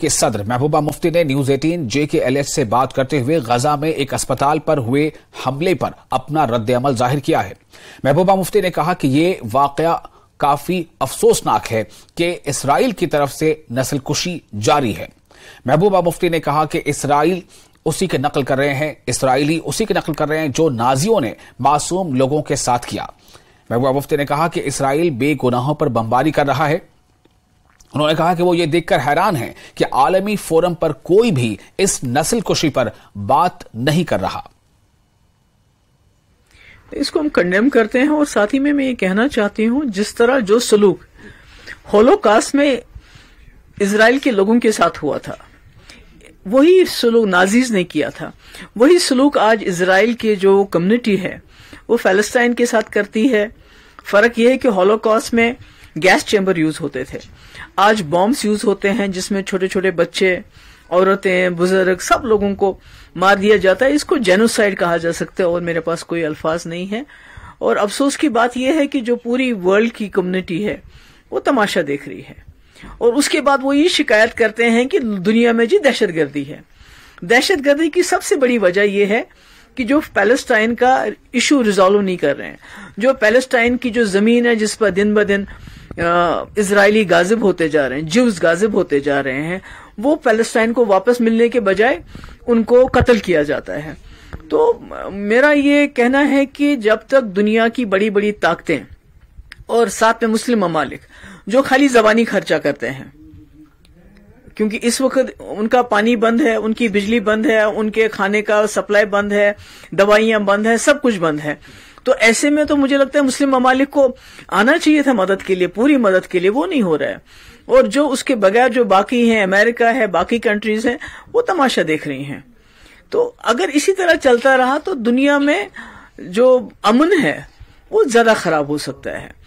के सदर महबूबा मुफ्ती ने न्यूज 18 जे के एल से बात करते हुए गजा में एक अस्पताल पर हुए हमले पर अपना अमल जाहिर किया है महबूबा मुफ्ती ने कहा कि ये वाकया काफी अफसोसनाक है कि इसराइल की तरफ से नस्लकुशी जारी है महबूबा मुफ्ती ने कहा कि इसराइल उसी के नकल कर रहे हैं इसराइली उसी की नकल कर रहे हैं जो नाजियों ने मासूम लोगों के साथ किया महबूबा मुफ्ती ने कहा कि इसराइल बेगुनाहों पर बमबारी कर रहा है उन्होंने कहा कि वो ये देखकर हैरान हैं कि आलमी फोरम पर कोई भी इस नस्ल कुशी पर बात नहीं कर रहा तो इसको हम कंडेम करते हैं और साथ ही में मैं ये कहना चाहती हूं जिस तरह जो सलूक होलोकास्ट में इसराइल के लोगों के साथ हुआ था वही सलूक नाजीज ने किया था वही सलूक आज इसराइल के जो कम्युनिटी है वो फेलस्टाइन के साथ करती है फर्क यह है कि होलोकास्ट में गैस चैम्बर यूज होते थे आज बॉम्ब्स यूज होते हैं जिसमें छोटे छोटे बच्चे औरतें बुजुर्ग सब लोगों को मार दिया जाता है इसको जेनोसाइड कहा जा सकता है और मेरे पास कोई अल्फाज नहीं है और अफसोस की बात यह है कि जो पूरी वर्ल्ड की कम्युनिटी है वो तमाशा देख रही है और उसके बाद वो ये शिकायत करते हैं कि दुनिया में जी दहशतगर्दी है दहशतगर्दी की सबसे बड़ी वजह यह है कि जो पैलेस्टाइन का इशू रिजोल्व नहीं कर रहे हैं जो पैलेस्टाइन की जो जमीन है जिस पर दिन ब दिन इसराइली गाजिब होते जा रहे हैं जिव्स गाजिब होते जा रहे हैं वो पैलेस्टाइन को वापस मिलने के बजाय उनको कत्ल किया जाता है तो मेरा ये कहना है कि जब तक दुनिया की बड़ी बड़ी ताकतें और साथ में मुस्लिम ममालिक जो खाली जबानी खर्चा करते हैं क्योंकि इस वक्त उनका पानी बंद है उनकी बिजली बंद है उनके खाने का सप्लाई बंद है दवाइयां बंद है सब कुछ बंद है तो ऐसे में तो मुझे लगता है मुस्लिम ममालिक को आना चाहिए था मदद के लिए पूरी मदद के लिए वो नहीं हो रहा है और जो उसके बगैर जो बाकी हैं अमेरिका है बाकी कंट्रीज हैं वो तमाशा देख रही हैं तो अगर इसी तरह चलता रहा तो दुनिया में जो अमन है वो ज्यादा खराब हो सकता है